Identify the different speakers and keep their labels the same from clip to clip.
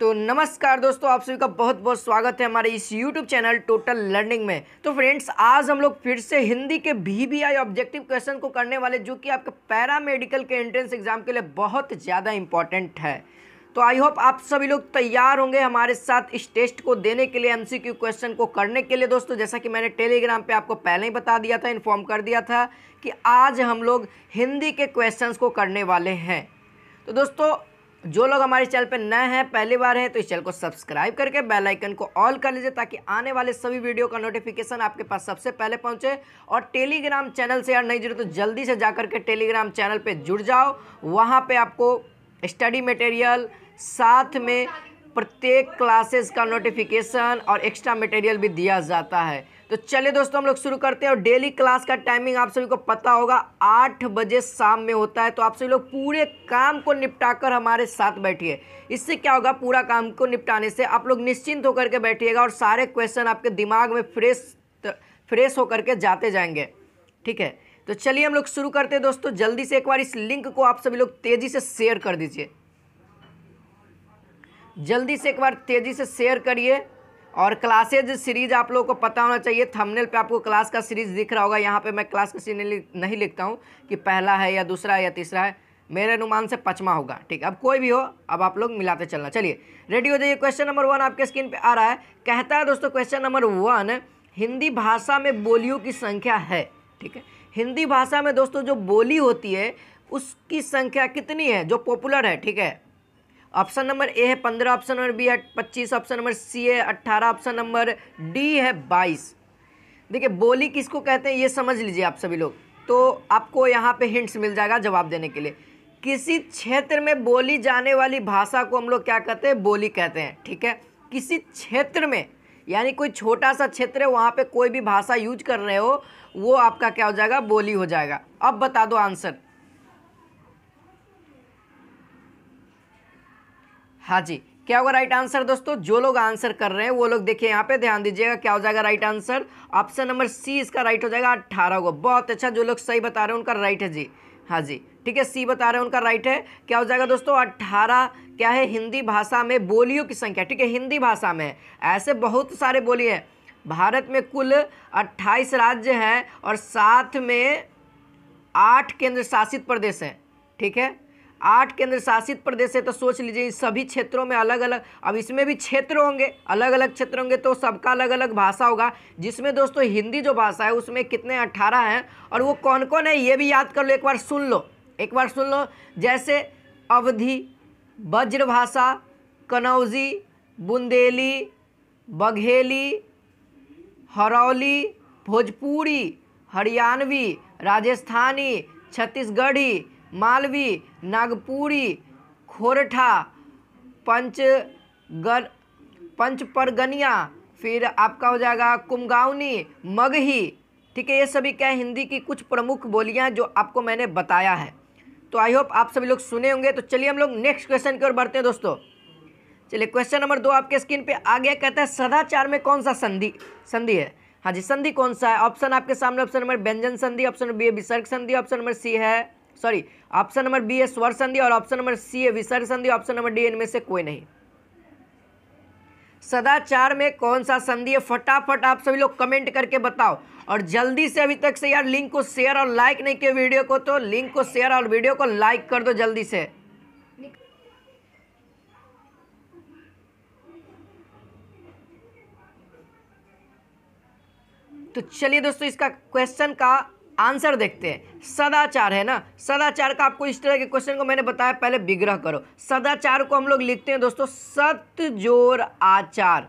Speaker 1: तो नमस्कार दोस्तों आप सभी का बहुत बहुत स्वागत है हमारे इस YouTube चैनल टोटल लर्निंग में तो फ्रेंड्स आज हम लोग फिर से हिंदी के भी बी आई ऑब्जेक्टिव क्वेश्चन को करने वाले जो कि आपके पैरा मेडिकल के एंट्रेंस एग्जाम के लिए बहुत ज़्यादा इंपॉर्टेंट है तो आई होप आप सभी लोग तैयार होंगे हमारे साथ इस टेस्ट को देने के लिए एमसीक्यू क्वेश्चन को करने के लिए दोस्तों जैसा कि मैंने टेलीग्राम पे आपको पहले ही बता दिया था इन्फॉर्म कर दिया था कि आज हम लोग हिंदी के क्वेश्चंस को करने वाले हैं तो दोस्तों जो लोग हमारे चैनल पर नए हैं पहली बार हैं तो इस चैनल को सब्सक्राइब करके बेल आइकन को ऑल कर लीजिए ताकि आने वाले सभी वीडियो का नोटिफिकेशन आपके पास सबसे पहले पहुंचे और टेलीग्राम चैनल से यार नहीं जुड़े तो जल्दी से जा के टेलीग्राम चैनल पर जुड़ जाओ वहाँ पर आपको स्टडी मटेरियल साथ में प्रत्येक क्लासेस का नोटिफिकेशन और एक्स्ट्रा मटेरियल भी दिया जाता है तो चलिए दोस्तों हम लोग शुरू करते हैं और डेली क्लास का टाइमिंग आप सभी को पता होगा आठ बजे शाम में होता है तो आप सभी लोग पूरे काम को निपटाकर हमारे साथ बैठिए इससे क्या होगा पूरा काम को निपटाने से आप लोग निश्चिंत होकर के बैठिएगा और सारे क्वेश्चन आपके दिमाग में फ्रेश फ्रेश होकर के जाते जाएंगे ठीक है तो चलिए हम लोग शुरू करते हैं दोस्तों जल्दी से एक बार इस लिंक को आप सभी लोग तेज़ी से शेयर कर दीजिए जल्दी से एक बार तेज़ी से शेयर करिए और क्लासेज सीरीज़ आप लोगों को पता होना चाहिए थंबनेल पे आपको क्लास का सीरीज़ दिख रहा होगा यहाँ पे मैं क्लास का सीरीज नहीं लिखता हूँ कि पहला है या दूसरा है या तीसरा है मेरे अनुमान से पचमा होगा ठीक अब कोई भी हो अब आप लोग मिलाते चलना चलिए रेडी हो जाइए क्वेश्चन नंबर वन आपके स्क्रीन पर आ रहा है कहता है दोस्तों क्वेश्चन नंबर वन हिंदी भाषा में बोलियों की संख्या है ठीक है हिंदी भाषा में दोस्तों जो बोली होती है उसकी संख्या कितनी है जो पॉपुलर है ठीक है ऑप्शन नंबर ए है पंद्रह ऑप्शन नंबर बी है पच्चीस ऑप्शन नंबर सी है अट्ठारह ऑप्शन नंबर डी है बाईस देखिए बोली किसको कहते हैं ये समझ लीजिए आप सभी लोग तो आपको यहाँ पे हिंट्स मिल जाएगा जवाब देने के लिए किसी क्षेत्र में बोली जाने वाली भाषा को हम लोग क्या कहते हैं बोली कहते हैं ठीक है किसी क्षेत्र में यानी कोई छोटा सा क्षेत्र है वहाँ पर कोई भी भाषा यूज कर रहे हो वो आपका क्या हो जाएगा बोली हो जाएगा अब बता दो आंसर हाँ जी क्या होगा राइट आंसर दोस्तों जो लोग आंसर कर रहे हैं वो लोग देखिए यहाँ पे ध्यान दीजिएगा क्या हो जाएगा right answer option number C इसका राइट हो जाएगा अट्ठारह होगा बहुत अच्छा जो लोग सही बता रहे हैं उनका राइट है जी हाँ जी ठीक है सी बता रहे हैं उनका राइट है क्या हो जाएगा दोस्तों अट्ठारह क्या है हिंदी भाषा में बोलियों की संख्या ठीक है हिंदी भाषा में ऐसे बहुत सारे बोली हैं भारत में कुल अट्ठाईस राज्य हैं और साथ में आठ केंद्र शासित प्रदेश हैं ठीक है आठ केंद्र शासित प्रदेश है तो सोच लीजिए सभी क्षेत्रों में अलग अलग अब इसमें भी क्षेत्र होंगे अलग अलग क्षेत्र होंगे तो सबका अलग अलग भाषा होगा जिसमें दोस्तों हिंदी जो भाषा है उसमें कितने अट्ठारह हैं और वो कौन कौन है ये भी याद कर लो एक बार सुन लो एक बार सुन लो जैसे अवधि वज्रभाषा कनौजी बुंदेली बघेली हरौली भोजपुरी हरियाणवी राजस्थानी छत्तीसगढ़ी मालवी नागपुरी खोरठा पंच परगनिया फिर आपका हो जाएगा कुमगावनी मगही ठीक है ये सभी क्या है हिंदी की कुछ प्रमुख बोलियां जो आपको मैंने बताया है तो आई होप आप सभी लोग सुने होंगे तो चलिए हम लोग नेक्स्ट क्वेश्चन की ओर बढ़ते हैं दोस्तों चलिए क्वेश्चन नंबर दो आपके स्क्रीन पे आ गया कहता है सदाचार में कौन सा संधि संधि है हाँ जी संधि कौन सा है ऑप्शन आपके सामने ऑप्शन नंबर व्यंजन संधि ऑप्शन बी विसर्ग संधि ऑप्शन नंबर सी है सॉरी ऑप्शन नंबर बी है स्वर संधि और ऑप्शन नंबर सी है विसर्ग संधि ऑप्शन नंबर डी इनमें से कोई नहीं सदाचार में कौन सा संधि है फटाफट आप सभी लोग कमेंट करके बताओ और जल्दी से अभी तक से यार लिंक को शेयर और लाइक नहीं किया वीडियो को तो लिंक को शेयर और वीडियो को लाइक कर दो जल्दी से तो चलिए दोस्तों इसका क्वेश्चन का आंसर देखते हैं सदाचार है ना सदाचार का आपको इस तरह के क्वेश्चन को मैंने बताया पहले विग्रह करो सदाचार को हम लोग लिखते हैं दोस्तों सत्य जोर आचार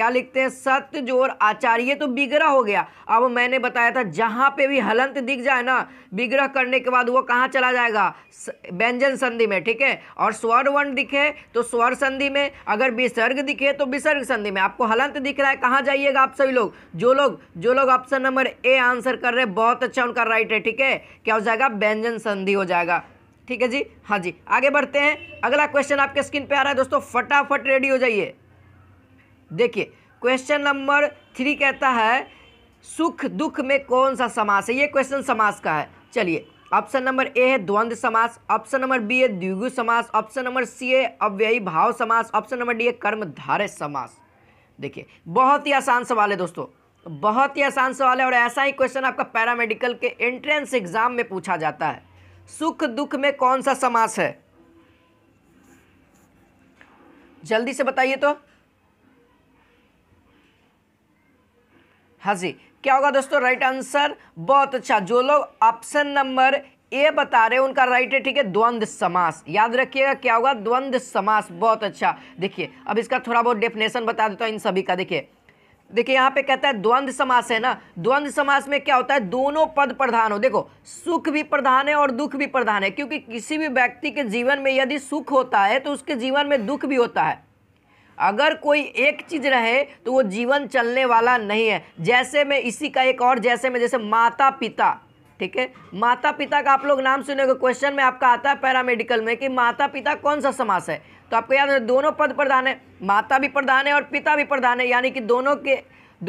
Speaker 1: क्या लिखते हैं सत्य जोर आचार्य तो बिगड़ा हो गया अब मैंने बताया था जहां पे भी हलंत दिख जाए ना बिगड़ा करने के बाद वो कहाँ चला जाएगा व्यंजन संधि में ठीक है और स्वर वर्ण दिखे तो स्वर संधि में अगर विसर्ग दिखे तो विसर्ग संधि में आपको हलंत दिख रहा है कहाँ जाइएगा आप सभी लोग जो लोग जो लोग ऑप्शन नंबर ए आंसर कर रहे हैं बहुत अच्छा उनका राइट है ठीक है क्या हो जाएगा व्यंजन संधि हो जाएगा ठीक है जी हाँ जी आगे बढ़ते हैं अगला क्वेश्चन आपके स्क्रीन पे आ रहा है दोस्तों फटाफट रेडी हो जाइए देखिए क्वेश्चन नंबर थ्री कहता है सुख दुख में कौन सा समास है ये क्वेश्चन समास का है चलिए ऑप्शन नंबर ए है द्वंद्व समास ऑप्शन नंबर बी है द्विगु समास ऑप्शन नंबर सी है अव्ययी भाव समास ऑप्शन नंबर डी है कर्मधारय समास देखिए बहुत ही आसान सवाल है दोस्तों बहुत ही आसान सवाल है और ऐसा ही क्वेश्चन आपका पैरामेडिकल के एंट्रेंस एग्जाम में पूछा जाता है सुख दुख में कौन सा समास है जल्दी से बताइए तो हाँ जी क्या होगा दोस्तों राइट आंसर बहुत अच्छा जो लोग ऑप्शन नंबर ए बता रहे उनका राइट है ठीक है द्वंद्व समास याद रखिएगा क्या होगा द्वंद्व समास बहुत अच्छा देखिए अब इसका थोड़ा बहुत डेफिनेशन बता देता हूँ इन सभी का देखिए देखिए यहाँ पे कहता है द्वंद्व समास है ना द्वंद्व समास में क्या होता है दोनों पद प्रधान हो देखो सुख भी प्रधान है और दुख भी प्रधान है क्योंकि किसी भी व्यक्ति के जीवन में यदि सुख होता है तो उसके जीवन में दुख भी होता है अगर कोई एक चीज़ रहे तो वो जीवन चलने वाला नहीं है जैसे में इसी का एक और जैसे में जैसे माता पिता ठीक है माता पिता का आप लोग नाम सुनेंगे क्वेश्चन में आपका आता है पैरामेडिकल में कि माता पिता कौन सा समास है तो आपको याद है दोनों पद प्रधान है माता भी प्रधान है और पिता भी प्रधान है यानी कि दोनों के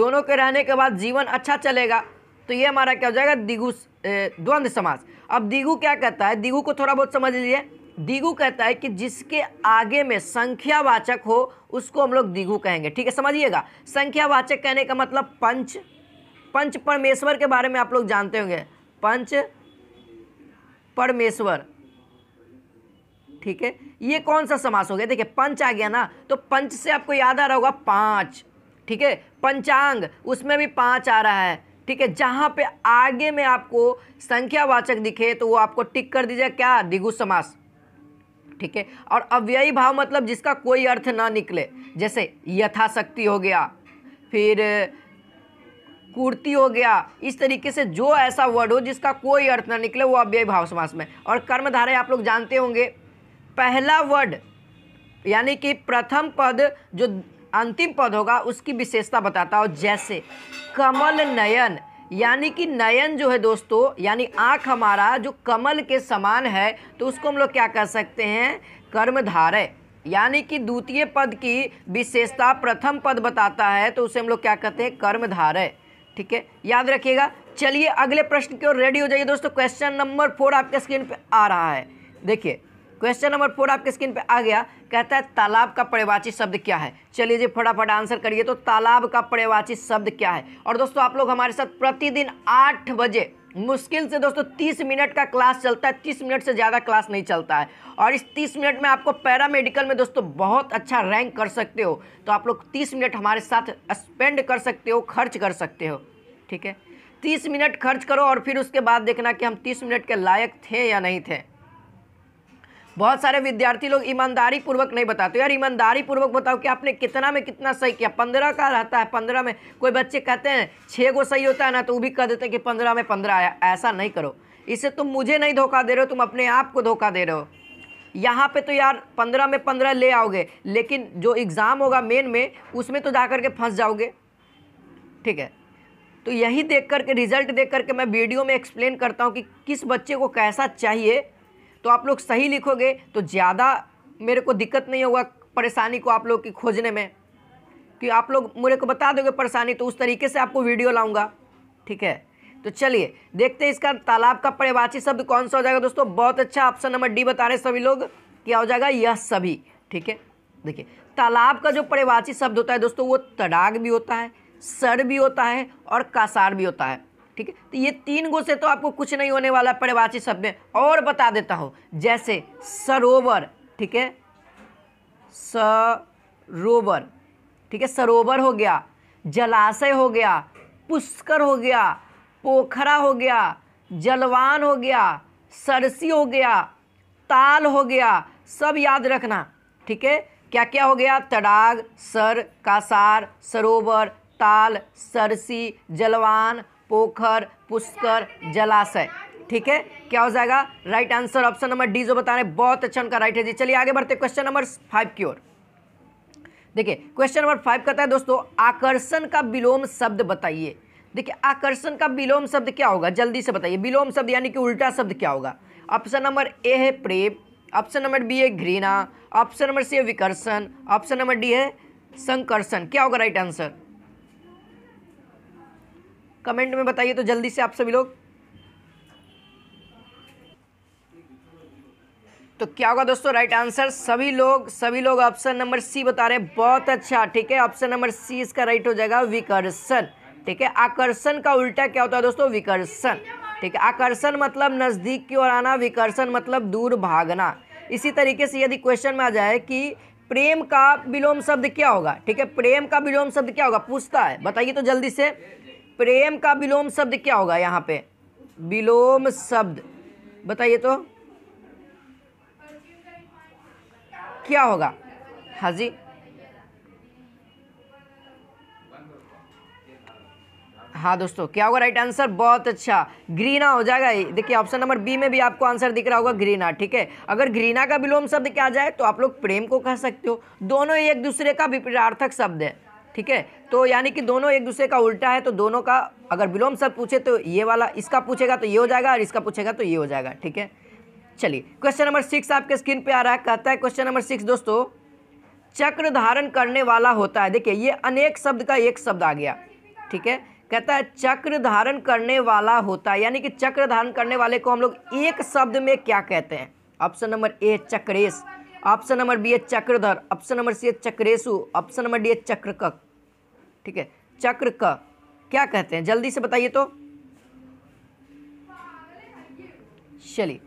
Speaker 1: दोनों के रहने के बाद जीवन अच्छा चलेगा तो ये हमारा क्या हो जाएगा दिगु द्वंद्व समास अब दिगु क्या कहता है दिगु को थोड़ा बहुत समझ लीजिए दिगु कहता है कि जिसके आगे में संख्यावाचक हो उसको हम लोग दिगु कहेंगे ठीक है समझिएगा संख्यावाचक कहने का मतलब पंच पंच परमेश्वर के बारे में आप लोग जानते होंगे पंच परमेश्वर ठीक है ये कौन सा समास हो गया देखिए पंच आ गया ना तो पंच से आपको याद आ रहा होगा पांच ठीक है पंचांग उसमें भी पांच आ रहा है ठीक है जहां पे आगे में आपको संख्यावाचक दिखे तो वो आपको टिक कर दीजिए क्या दिगु समास ठीक है और अव्ययी भाव मतलब जिसका कोई अर्थ ना निकले जैसे यथाशक्ति हो गया फिर कुर्ती हो गया इस तरीके से जो ऐसा वर्ड हो जिसका कोई अर्थ ना निकले वो अव्यय भाव समास में और कर्मधारय आप लोग जानते होंगे पहला वर्ड यानी कि प्रथम पद जो अंतिम पद होगा उसकी विशेषता बताता हो जैसे कमल नयन यानी कि नयन जो है दोस्तों यानी आँख हमारा जो कमल के समान है तो उसको हम लोग क्या कह सकते हैं कर्मधारय यानी कि द्वितीय पद की विशेषता प्रथम पद बताता है तो उसे हम लोग क्या कहते हैं कर्मधारय ठीक है याद रखिएगा चलिए अगले प्रश्न की ओर रेडी हो जाइए दोस्तों क्वेश्चन नंबर फोर आपके स्क्रीन पे आ रहा है देखिए क्वेश्चन नंबर फोर आपके स्क्रीन पे आ गया कहता है तालाब का पर्यवाची शब्द क्या है चलिए जी फटाफट आंसर करिए तो तालाब का पर्यवाची शब्द क्या है और दोस्तों आप लोग हमारे साथ प्रतिदिन आठ बजे मुश्किल से दोस्तों तीस मिनट का क्लास चलता है तीस मिनट से ज़्यादा क्लास नहीं चलता है और इस तीस मिनट में आपको पैरा मेडिकल में दोस्तों बहुत अच्छा रैंक कर सकते हो तो आप लोग तीस मिनट हमारे साथ स्पेंड कर सकते हो खर्च कर सकते हो ठीक है तीस मिनट खर्च करो और फिर उसके बाद देखना कि हम तीस मिनट के लायक थे या नहीं थे बहुत सारे विद्यार्थी लोग ईमानदारी पूर्वक नहीं बताते यार ईमानदारी पूर्वक बताओ कि आपने कितना में कितना सही किया पंद्रह का रहता है पंद्रह में कोई बच्चे कहते हैं छः गो सही होता है ना तो वो भी कह देते हैं कि पंद्रह में पंद्रह आया ऐसा नहीं करो इससे तुम मुझे नहीं धोखा दे रहे हो तुम अपने आप को धोखा दे रहे हो यहाँ पे तो यार पंद्रह में पंद्रह ले आओगे लेकिन जो एग्ज़ाम होगा मेन में उसमें तो जा कर के फंस जाओगे ठीक है तो यही देख करके रिज़ल्ट देख करके मैं वीडियो में एक्सप्लेन करता हूँ कि किस बच्चे को कैसा चाहिए तो आप लोग सही लिखोगे तो ज़्यादा मेरे को दिक्कत नहीं होगा परेशानी को आप लोग की खोजने में कि आप लोग मेरे को बता दोगे परेशानी तो उस तरीके से आपको वीडियो लाऊंगा ठीक है तो चलिए देखते हैं इसका तालाब का परिभाषी शब्द कौन सा हो जाएगा दोस्तों बहुत अच्छा ऑप्शन नंबर डी बता रहे सभी लोग क्या हो जाएगा यह सभी ठीक है देखिए तालाब का जो परिभाषी शब्द होता है दोस्तों वो तड़ाग भी होता है सर भी होता है और कासार भी होता है ठीक है तो ये तीन गो से तो आपको कुछ नहीं होने वाला परिवाची शब्द में और बता देता हूँ जैसे सरोवर ठीक है सरोवर ठीक है सरोवर हो गया जलाशय हो गया पुष्कर हो गया पोखरा हो गया जलवान हो गया सरसी हो गया ताल हो गया सब याद रखना ठीक है क्या क्या हो गया तड़ाग सर कासार सरोवर ताल सरसी जलवान पोखर पुष्कर जलाशय ठीक है क्या हो जाएगा right answer option number D जो बता रहे बहुत अच्छा उनका राइट है जी चलिए आगे बढ़ते क्वेश्चन नंबर फाइव की ओर देखिए क्वेश्चन नंबर फाइव कहता है दोस्तों आकर्षण का विलोम शब्द बताइए देखिए आकर्षण का विलोम शब्द क्या होगा जल्दी से बताइए विलोम शब्द यानी कि उल्टा शब्द क्या होगा ऑप्शन नंबर ए है प्रेम ऑप्शन नंबर बी है घृणा ऑप्शन नंबर सी है विकर्षण ऑप्शन नंबर डी है संकर्षण क्या होगा राइट आंसर कमेंट में बताइए तो जल्दी से आप सभी लोग तो क्या होगा दोस्तों राइट आंसर सभी लोग सभी लोग ऑप्शन नंबर सी बता रहे हैं बहुत अच्छा ठीक है ऑप्शन नंबर सी इसका राइट हो जाएगा विकर्षण ठीक है आकर्षण का उल्टा क्या होता है दोस्तों विकर्षण ठीक है आकर्षण मतलब नज़दीक की ओर आना विकर्षण मतलब दूर भागना इसी तरीके से यदि क्वेश्चन में आ जाए कि प्रेम का विलोम शब्द क्या होगा ठीक है प्रेम का विलोम शब्द क्या होगा पूछता है बताइए तो जल्दी से प्रेम का विलोम शब्द क्या होगा यहाँ पे विलोम शब्द बताइए तो क्या होगा हाँ जी हाँ दोस्तों क्या होगा राइट आंसर बहुत अच्छा ग्रीना हो जाएगा देखिए ऑप्शन नंबर बी में भी आपको आंसर दिख रहा होगा ग्रीना ठीक है अगर ग्रीना का विलोम शब्द क्या जाए तो आप लोग प्रेम को कह सकते हो दोनों एक दूसरे का विपरीतार्थक शब्द है ठीक है तो यानी कि दोनों एक दूसरे का उल्टा है तो दोनों का अगर विलोम सर पूछे तो ये वाला इसका पूछेगा तो ये हो जाएगा और इसका पूछेगा तो ये हो जाएगा ठीक है चलिए क्वेश्चन नंबर सिक्स आपके स्क्रीन पे आ रहा है कहता है क्वेश्चन नंबर सिक्स दोस्तों चक्र धारण करने वाला होता है देखिए ये अनेक शब्द का एक शब्द आ गया ठीक है कहता है चक्र धारण करने वाला होता है यानी कि चक्र धारण करने वाले को हम लोग एक शब्द में क्या कहते हैं option number A Chakresh option number B है चक्रधर ऑप्शन नंबर सी है चक्रेशु ऑप्शन नंबर डी है चक्र क ठीक है चक्र क क्या कहते हैं जल्दी से बताइए तो चलिए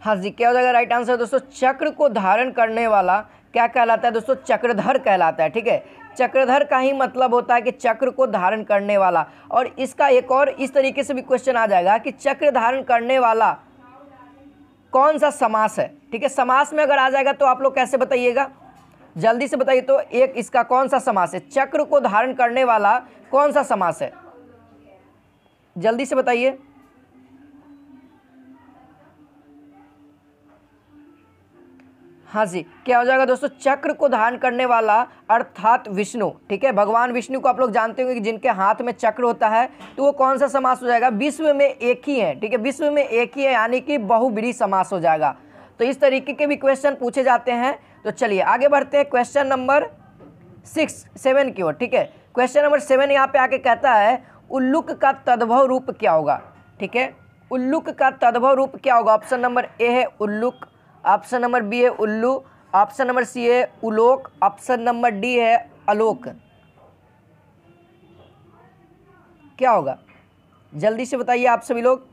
Speaker 1: हाँ जी क्या हो जाएगा राइट आंसर दोस्तों चक्र को धारण करने वाला क्या कहलाता है दोस्तों चक्रधर कहलाता है ठीक है चक्रधर का ही मतलब होता है कि चक्र को धारण करने वाला और इसका एक और इस तरीके से भी क्वेश्चन आ जाएगा कि चक्र धारण करने वाला कौन सा समास है ठीक है समास में अगर आ जाएगा तो आप लोग कैसे बताइएगा जल्दी से बताइए तो एक इसका कौन सा समास है चक्र को धारण करने वाला कौन सा समास है जल्दी से बताइए हाँ जी क्या हो जाएगा दोस्तों चक्र को धारण करने वाला अर्थात विष्णु ठीक है भगवान विष्णु को आप लोग जानते होंगे कि जिनके हाथ में चक्र होता है तो वो कौन सा समास हो जाएगा विश्व में एक ही है ठीक है विश्व में एक ही है यानी कि बहुब्री समास हो जाएगा तो इस तरीके के भी क्वेश्चन पूछे जाते हैं तो चलिए आगे बढ़ते हैं क्वेश्चन नंबर सिक्स सेवन की ओर ठीक है क्वेश्चन नंबर सेवन यहाँ पे आके कहता है उल्लुक का तद्भव रूप क्या होगा ठीक है उल्लुक का तद्भव रूप क्या होगा ऑप्शन नंबर ए है उल्लुक ऑप्शन नंबर बी है उल्लू ऑप्शन नंबर सी है उलोक ऑप्शन नंबर डी है अलोक क्या होगा जल्दी से बताइए आप सभी लोग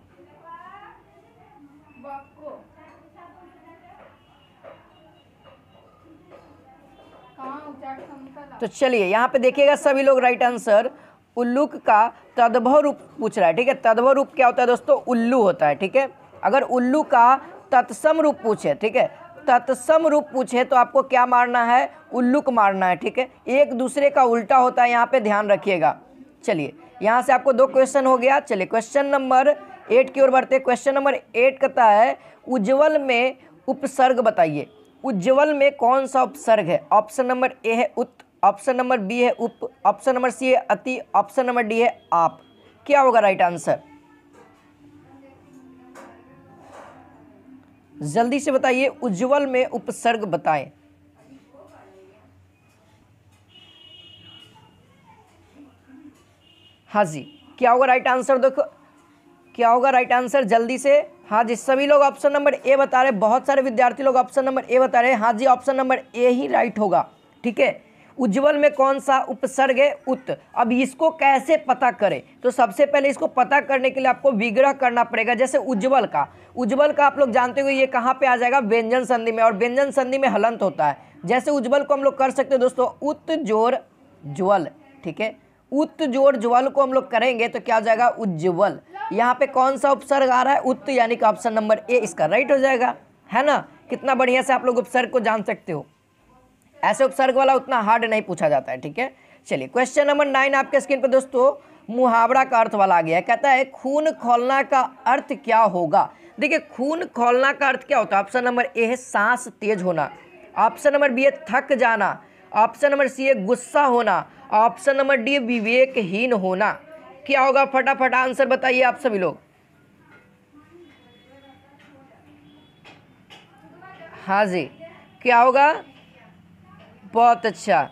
Speaker 1: तो चलिए यहां पे देखिएगा सभी लोग राइट आंसर उल्लूक का तद्भव रूप पूछ रहा है ठीक है तद्भव रूप क्या होता है दोस्तों उल्लू होता है ठीक है अगर उल्लू का तत्सम रूप पूछे ठीक है तत्सम रूप पूछे तो आपको क्या मारना है उल्लुक मारना है ठीक है एक दूसरे का उल्टा होता है यहाँ पे ध्यान रखिएगा चलिए यहाँ से आपको दो क्वेश्चन हो गया चलिए क्वेश्चन नंबर एट की ओर बढ़ते क्वेश्चन नंबर एट कहता है उज्ज्वल में उपसर्ग बताइए उज्जवल में कौन सा उपसर्ग है ऑप्शन नंबर ए है उत ऑप्शन नंबर बी है उप ऑप्शन नंबर सी है अति ऑप्शन नंबर डी है आप क्या होगा राइट आंसर जल्दी से बताइए उज्जवल में उपसर्ग बताएं हाँ जी क्या होगा राइट आंसर देखो क्या होगा राइट आंसर जल्दी से हाँ जी सभी लोग ऑप्शन नंबर ए बता रहे बहुत सारे विद्यार्थी लोग ऑप्शन नंबर ए बता रहे हैं हाँ जी ऑप्शन नंबर ए ही राइट होगा ठीक है उज्ज्वल में कौन सा उपसर्ग है उत अब इसको कैसे पता करें तो सबसे पहले इसको पता करने के लिए आपको विग्रह करना पड़ेगा जैसे उज्ज्वल का उज्ज्वल का आप लोग जानते हो ये कहाँ पे आ जाएगा व्यंजन संधि में और व्यंजन संधि में हलंत होता है जैसे उज्ज्वल को हम लोग कर सकते हैं दोस्तों उत जोर ज्वल ठीक है उत जोर ज्वल को हम लोग करेंगे तो क्या हो जाएगा उज्ज्वल यहाँ पे कौन सा उपसर्ग आ रहा है उत्त यानी कि ऑप्शन नंबर ए इसका राइट हो जाएगा है ना कितना बढ़िया से आप लोग उपसर्ग को जान सकते हो ऐसे उपसर्ग वाला उतना हार्ड नहीं पूछा जाता है ठीक है चलिए क्वेश्चन नंबर नाइन आपके स्क्रीन पर दोस्तों मुहावरा का अर्थ वाला आ गया कहता है खून खोलना का अर्थ क्या होगा देखिए खून खोलना का अर्थ क्या होता है ऑप्शन नंबर ए है सांस तेज होना ऑप्शन नंबर बी है थक जाना ऑप्शन नंबर सी है गुस्सा होना ऑप्शन नंबर डी है विवेकहीन होना क्या होगा फटाफट आंसर बताइए आप सभी लोग हाँ जी क्या होगा बहुत अच्छा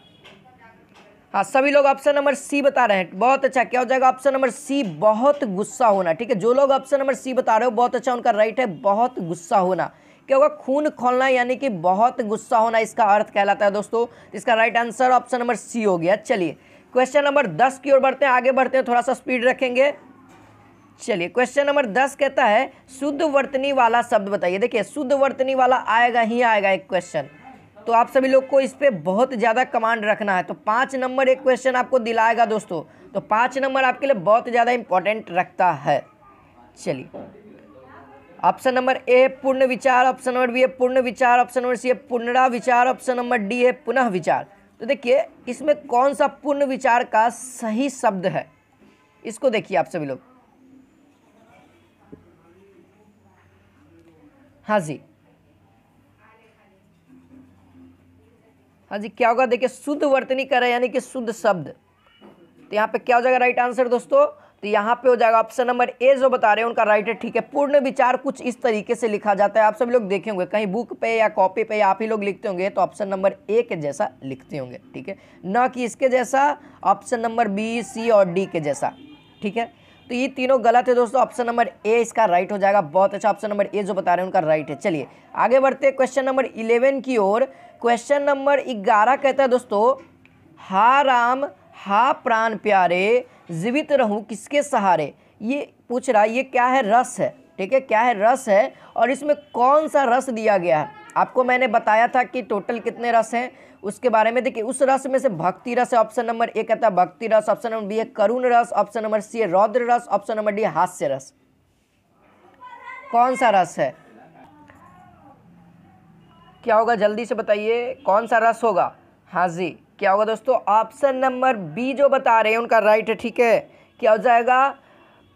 Speaker 1: हाँ सभी लोग ऑप्शन नंबर सी बता रहे हैं बहुत अच्छा क्या हो जाएगा ऑप्शन नंबर सी बहुत गुस्सा होना ठीक है जो लोग ऑप्शन नंबर सी बता रहे हो बहुत अच्छा उनका राइट है बहुत गुस्सा होना क्या होगा खून खोलना यानी कि बहुत गुस्सा होना इसका अर्थ कहलाता है दोस्तों इसका right answer option number C हो गया चलिए क्वेश्चन नंबर दस की ओर बढ़ते हैं आगे बढ़ते हैं थोड़ा सा स्पीड रखेंगे चलिए क्वेश्चन नंबर दस कहता है शुद्ध वर्तनी वाला शब्द बताइए देखिए शुद्ध वर्तनी वाला आएगा ही आएगा एक क्वेश्चन तो आप सभी लोग को इस पर बहुत ज़्यादा कमांड रखना है तो पाँच नंबर एक क्वेश्चन आपको दिलाएगा दोस्तों तो पाँच नंबर आपके लिए बहुत ज़्यादा इंपॉर्टेंट रखता है चलिए ऑप्शन नंबर ए है पूर्ण विचार ऑप्शन नंबर बी है पूर्ण विचार ऑप्शन नंबर सी है पुनरा विचार ऑप्शन नंबर डी है पुनः विचार तो देखिए इसमें कौन सा पूर्ण विचार का सही शब्द है इसको देखिए आप सभी लोग हाँ जी हाँ जी क्या होगा देखिए शुद्ध वर्तनी कर रहे यानी कि शुद्ध शब्द तो यहाँ पे क्या हो जाएगा राइट आंसर दोस्तों तो यहाँ पे हो जाएगा ऑप्शन नंबर ए जो बता रहे हैं उनका राइट है ठीक है पूर्ण विचार कुछ इस तरीके से लिखा जाता है आप सभी लोग देखे होंगे कहीं बुक पे या कॉपी पे आप ही लोग लिखते होंगे तो ऑप्शन नंबर ए के जैसा लिखते होंगे ठीक है न कि इसके जैसा ऑप्शन नंबर बी सी और डी के जैसा ठीक है तो ये तीनों गलत है दोस्तों ऑप्शन नंबर ए इसका राइट हो जाएगा बहुत अच्छा ऑप्शन नंबर ए जो बता रहे हैं उनका राइट है चलिए आगे बढ़ते क्वेश्चन नंबर इलेवन की ओर क्वेश्चन नंबर ग्यारह कहता है दोस्तों हा राम हा प्राण प्यारे जीवित रहूं किसके सहारे ये पूछ रहा ये क्या है रस है ठीक है क्या है रस है और इसमें कौन सा रस दिया गया है आपको मैंने बताया था कि टोटल कितने रस हैं उसके बारे में देखिए उस रस में से भक्ति रस है ऑप्शन नंबर ए कहता है भक्ति रस ऑप्शन नंबर बी है करुण रस ऑप्शन नंबर सी है रौद्र रस ऑप्शन नंबर डी हास्य रस कौन सा रस है क्या होगा जल्दी से बताइए कौन सा रस होगा हाँ जी क्या होगा दोस्तों ऑप्शन नंबर बी जो बता रहे हैं उनका राइट है ठीक है क्या हो जाएगा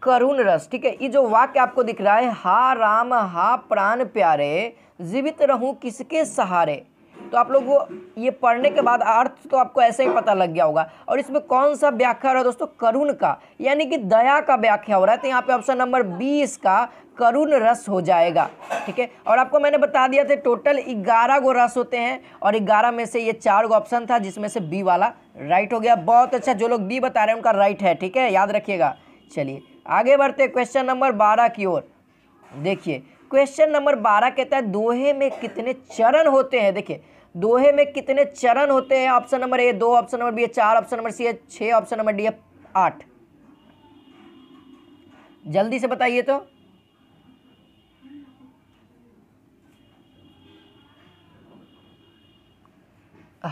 Speaker 1: करुण रस ठीक है ये जो वाक्य आपको दिख रहा है हा राम हा प्राण प्यारे जीवित रहूं किसके सहारे तो आप लोग ये पढ़ने के बाद अर्थ तो आपको ऐसे ही पता लग गया होगा और इसमें कौन सा व्याख्या हो रहा है दोस्तों करुण का यानी कि दया का व्याख्या हो रहा है तो यहाँ पे ऑप्शन नंबर बीस का करुण रस हो जाएगा ठीक है और आपको मैंने बता दिया था टोटल ग्यारह गो रस होते हैं और ग्यारह में से ये चार गो ऑप्शन था जिसमें से बी वाला राइट हो गया बहुत अच्छा जो लोग बी बता रहे हैं उनका राइट है ठीक है याद रखिएगा चलिए आगे बढ़ते क्वेश्चन नंबर बारह की ओर देखिए क्वेश्चन नंबर बारह कहता है दोहे में कितने चरण होते हैं देखिए दोहे में कितने चरण होते हैं ऑप्शन नंबर ए दो ऑप्शन नंबर बी है चार ऑप्शन नंबर सी है छह ऑप्शन नंबर डी है आठ जल्दी से बताइए तो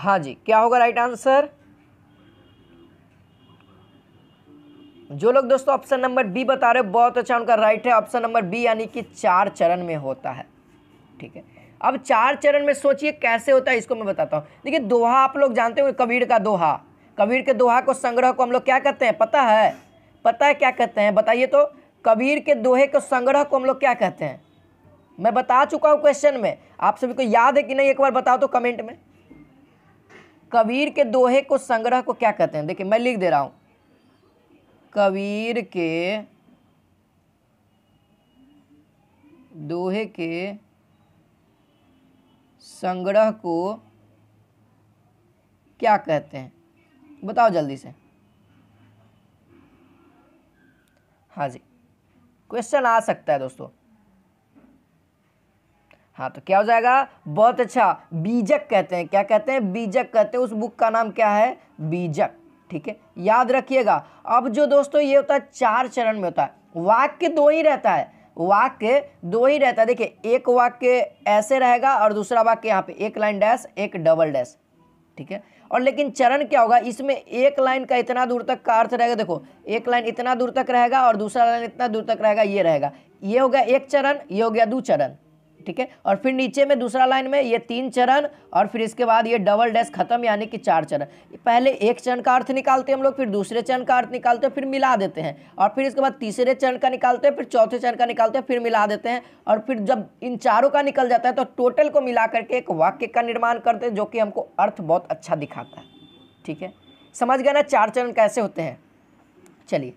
Speaker 1: हाँ जी क्या होगा राइट आंसर जो लोग दोस्तों ऑप्शन नंबर बी बता रहे हो बहुत अच्छा उनका राइट है ऑप्शन नंबर बी यानी कि चार चरण में होता है ठीक है अब चार चरण में सोचिए कैसे होता है इसको मैं बताता हूँ देखिए दोहा आप लोग जानते हो कबीर का दोहा कबीर के दोहा को संग्रह को हम लोग क्या कहते हैं पता है पता है क्या कहते हैं बताइए तो कबीर के दोहे को संग्रह को हम लोग क्या कहते हैं मैं बता चुका हूँ क्वेश्चन में आप सभी को याद है कि नहीं एक बार बताओ तो कमेंट में कबीर के दोहे को संग्रह को क्या कहते हैं देखिए मैं लिख दे रहा हूँ कबीर के दोहे के संग्रह को क्या कहते हैं बताओ जल्दी से हाँ जी क्वेश्चन आ सकता है दोस्तों हाँ तो क्या हो जाएगा बहुत अच्छा बीजक कहते हैं क्या कहते हैं बीजक कहते हैं उस बुक का नाम क्या है बीजक ठीक है याद रखिएगा अब जो दोस्तों ये होता है चार चरण में होता है वाक्य दो ही रहता है वाक्य दो ही रहता है देखिए एक वाक्य ऐसे रहेगा और दूसरा वाक्य यहाँ पे एक लाइन डैश एक डबल डैश ठीक है और लेकिन चरण क्या होगा इसमें एक लाइन का इतना दूर तक का अर्थ रहेगा देखो एक लाइन इतना दूर तक रहेगा और दूसरा लाइन इतना दूर तक रहेगा ये रहेगा ये हो गया एक चरण ये हो गया दो चरण ठीक है और फिर नीचे में दूसरा लाइन में ये तीन चरण और फिर इसके बाद ये डबल डैश खत्म यानी कि चार चरण पहले एक चरण का अर्थ निकालते हैं हम लोग फिर दूसरे चरण का अर्थ निकालते हैं फिर मिला देते हैं और फिर इसके बाद तीसरे चरण का निकालते हैं फिर चौथे चरण का निकालते हैं फिर मिला देते हैं और फिर जब इन चारों का निकल जाता है तो टोटल को मिला करके एक वाक्य का निर्माण करते हैं जो कि हमको अर्थ बहुत अच्छा दिखाता है ठीक है समझ गया ना चार चरण कैसे होते हैं चलिए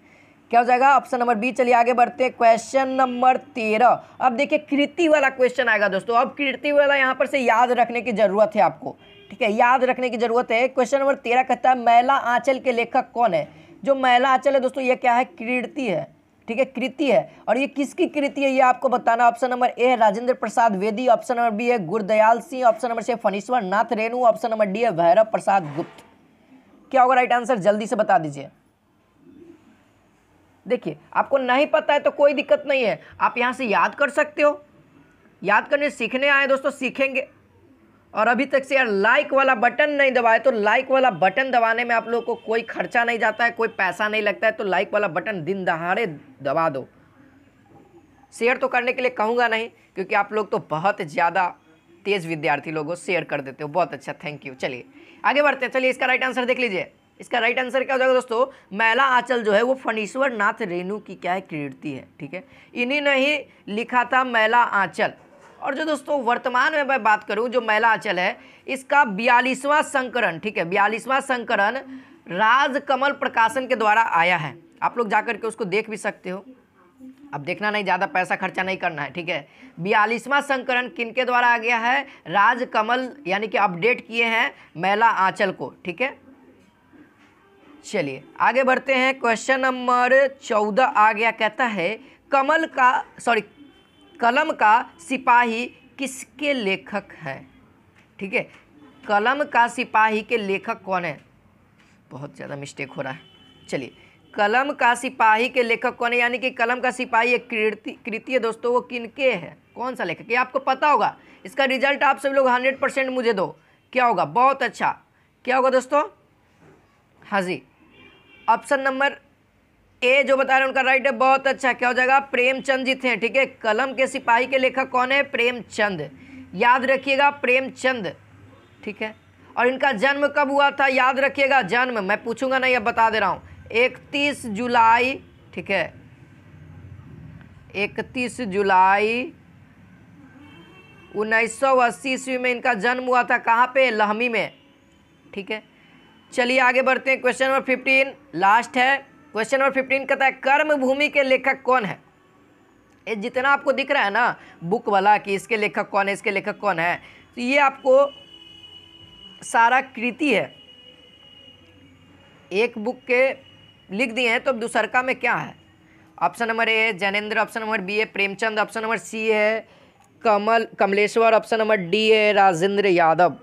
Speaker 1: क्या हो जाएगा ऑप्शन नंबर बी चलिए आगे बढ़ते हैं क्वेश्चन नंबर तेरह अब देखिए कृति वाला क्वेश्चन आएगा दोस्तों अब कृति वाला यहाँ पर से याद रखने की जरूरत है आपको ठीक है याद रखने की जरूरत है क्वेश्चन नंबर तेरह कहता है महिला आंचल के लेखक कौन है जो महिला आंचल है दोस्तों ये क्या है कृति है ठीक है कृति है और ये किसकी कृति है ये आपको बताना ऑप्शन नंबर ए है राजेंद्र प्रसाद वेदी ऑप्शन नंबर बी है Gurdayal Singh option number C Phanishwar Phanishwar Nath Renu option number D है भैरव प्रसाद गुप्त क्या होगा राइट आंसर जल्दी से बता दीजिए देखिए आपको नहीं पता है तो कोई दिक्कत नहीं है आप यहाँ से याद कर सकते हो याद करने सीखने आए दोस्तों सीखेंगे और अभी तक से यार लाइक वाला बटन नहीं दबाए तो लाइक वाला बटन दबाने में आप लोगों को कोई खर्चा नहीं जाता है कोई पैसा नहीं लगता है तो लाइक वाला बटन दिन दहाड़े दबा दो शेयर तो करने के लिए कहूँगा नहीं क्योंकि आप लोग तो बहुत ज़्यादा तेज़ विद्यार्थी लोगों शेयर कर देते हो बहुत अच्छा थैंक यू चलिए आगे बढ़ते हैं चलिए इसका राइट आंसर देख लीजिए इसका राइट आंसर क्या हो जाएगा दोस्तों मैला आंचल जो है वो फणीश्वर नाथ रेणु की क्या है कीर्ति है ठीक है इन्हीं ने ही लिखा था मैला आंचल और जो दोस्तों वर्तमान में मैं बात करूं जो मैला आंचल है इसका बयालीसवां संकरण ठीक है बयालीसवां संकरण राजकमल प्रकाशन के द्वारा आया है आप लोग जाकर के उसको देख भी सकते हो अब देखना नहीं ज़्यादा पैसा खर्चा नहीं करना है ठीक है बयालीसवां संकरण किनके द्वारा आ गया है राजकमल यानी कि अपडेट किए हैं मैला आंचल को ठीक है चलिए आगे बढ़ते हैं क्वेश्चन नंबर चौदह आ गया कहता है कमल का सॉरी कलम का सिपाही किसके लेखक है ठीक है कलम का सिपाही के लेखक कौन है बहुत ज़्यादा मिस्टेक हो रहा है चलिए कलम का सिपाही के लेखक कौन है यानी कि कलम का सिपाही एक कृति कृति है दोस्तों वो किनके है कौन सा लेखक ये आपको पता होगा इसका रिजल्ट आप सब लोग हंड्रेड परसेंट मुझे दो क्या होगा बहुत अच्छा क्या होगा दोस्तों हाँ जी ऑप्शन नंबर ए जो बता रहे हैं उनका राइट है बहुत अच्छा क्या हो जाएगा प्रेमचंद जी थे ठीक है कलम के सिपाही के लेखक कौन है प्रेमचंद याद रखिएगा प्रेमचंद ठीक है और इनका जन्म कब हुआ था याद रखिएगा जन्म मैं पूछूंगा नहीं अब बता दे रहा हूँ इकतीस जुलाई ठीक है इकतीस जुलाई उन्नीस अस्सी ईस्वी में इनका जन्म हुआ था कहाँ पे लहमी में ठीक है चलिए आगे बढ़ते हैं क्वेश्चन नंबर फिफ्टीन लास्ट है क्वेश्चन नंबर फिफ्टीन कहता है कर्म भूमि के लेखक कौन है ये जितना आपको दिख रहा है ना बुक वाला कि इसके लेखक कौन है इसके लेखक कौन है तो ये आपको सारा कृति है एक बुक के लिख दिए हैं तो अब दूसरका में क्या है ऑप्शन नंबर ए है जैनेन्द्र ऑप्शन नंबर बी है प्रेमचंद ऑप्शन नंबर सी है Kamal Kamleshwar option number D है राजेंद्र यादव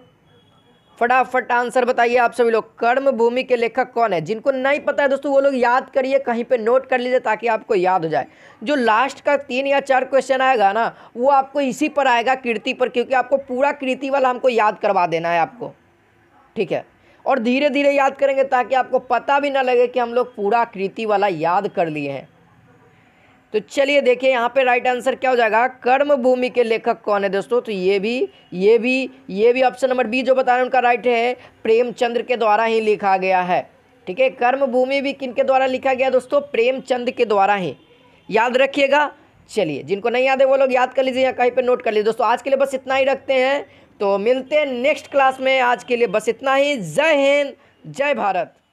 Speaker 1: फटाफट आंसर बताइए आप सभी लोग कर्म भूमि के लेखक कौन है जिनको नहीं पता है दोस्तों वो लोग याद करिए कहीं पे नोट कर लीजिए ताकि आपको याद हो जाए जो लास्ट का तीन या चार क्वेश्चन आएगा ना वो आपको इसी पर आएगा कृति पर क्योंकि आपको पूरा कृति वाला हमको याद करवा देना है आपको ठीक है और धीरे धीरे याद करेंगे ताकि आपको पता भी ना लगे कि हम लोग पूरा कृति वाला याद कर लिए हैं तो चलिए देखिए यहाँ पे राइट आंसर क्या हो जाएगा कर्म भूमि के लेखक कौन है दोस्तों तो ये भी ये भी ये भी ऑप्शन नंबर बी जो बता रहे हैं उनका राइट है प्रेमचंद्र के द्वारा ही लिखा गया है ठीक है कर्म भूमि भी किन के द्वारा लिखा गया दोस्तों प्रेमचंद के द्वारा ही याद रखिएगा चलिए जिनको नहीं याद है वो लोग याद कर लीजिए या कहीं पर नोट कर लीजिए दोस्तों आज के लिए बस इतना ही रखते हैं तो मिलते हैं नेक्स्ट क्लास में आज के लिए बस इतना ही जय हिंद जय भारत